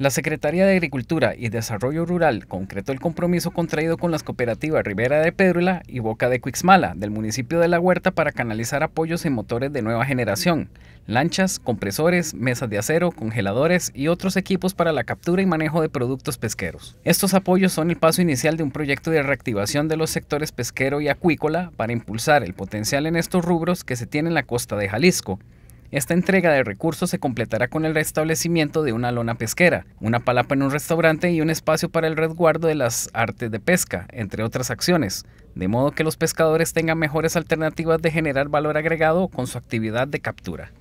La Secretaría de Agricultura y Desarrollo Rural concretó el compromiso contraído con las cooperativas Rivera de Pédrula y Boca de Cuixmala del municipio de La Huerta para canalizar apoyos en motores de nueva generación, lanchas, compresores, mesas de acero, congeladores y otros equipos para la captura y manejo de productos pesqueros. Estos apoyos son el paso inicial de un proyecto de reactivación de los sectores pesquero y acuícola para impulsar el potencial en estos rubros que se tiene en la costa de Jalisco esta entrega de recursos se completará con el restablecimiento de una lona pesquera, una palapa en un restaurante y un espacio para el resguardo de las artes de pesca, entre otras acciones, de modo que los pescadores tengan mejores alternativas de generar valor agregado con su actividad de captura.